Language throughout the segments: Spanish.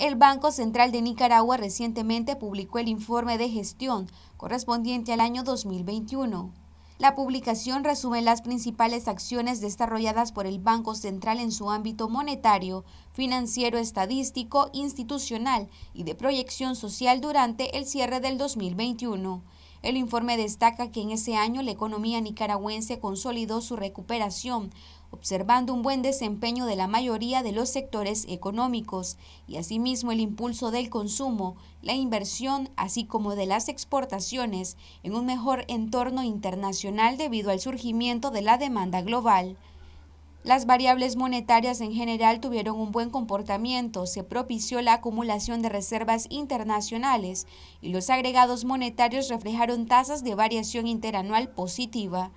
El Banco Central de Nicaragua recientemente publicó el informe de gestión correspondiente al año 2021. La publicación resume las principales acciones desarrolladas por el Banco Central en su ámbito monetario, financiero, estadístico, institucional y de proyección social durante el cierre del 2021 el informe destaca que en ese año la economía nicaragüense consolidó su recuperación, observando un buen desempeño de la mayoría de los sectores económicos y asimismo el impulso del consumo, la inversión, así como de las exportaciones en un mejor entorno internacional debido al surgimiento de la demanda global. Las variables monetarias en general tuvieron un buen comportamiento, se propició la acumulación de reservas internacionales y los agregados monetarios reflejaron tasas de variación interanual positiva.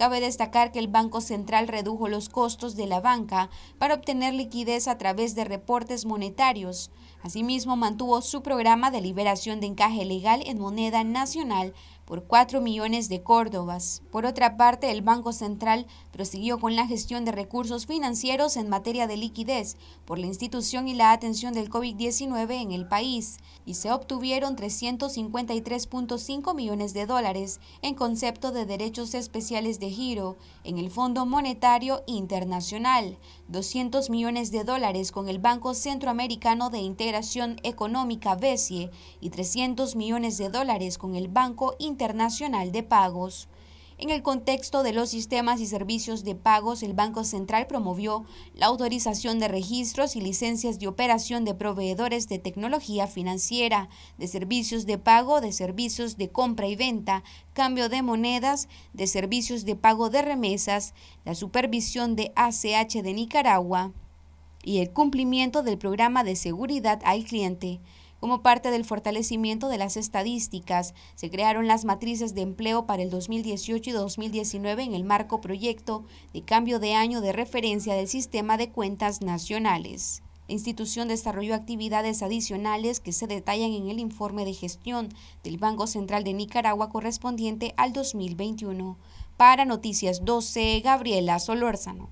Cabe destacar que el Banco Central redujo los costos de la banca para obtener liquidez a través de reportes monetarios. Asimismo, mantuvo su programa de liberación de encaje legal en moneda nacional por 4 millones de córdobas. Por otra parte, el Banco Central prosiguió con la gestión de recursos financieros en materia de liquidez por la institución y la atención del COVID-19 en el país y se obtuvieron 353.5 millones de dólares en concepto de derechos especiales de giro en el Fondo Monetario Internacional, 200 millones de dólares con el Banco Centroamericano de Integración Económica BESIE y 300 millones de dólares con el Banco Internacional de Pagos. En el contexto de los sistemas y servicios de pagos, el Banco Central promovió la autorización de registros y licencias de operación de proveedores de tecnología financiera, de servicios de pago, de servicios de compra y venta, cambio de monedas, de servicios de pago de remesas, la supervisión de ACH de Nicaragua y el cumplimiento del programa de seguridad al cliente. Como parte del fortalecimiento de las estadísticas, se crearon las matrices de empleo para el 2018 y 2019 en el marco proyecto de cambio de año de referencia del sistema de cuentas nacionales. La institución desarrolló actividades adicionales que se detallan en el informe de gestión del Banco Central de Nicaragua correspondiente al 2021. Para Noticias 12, Gabriela Solórzano.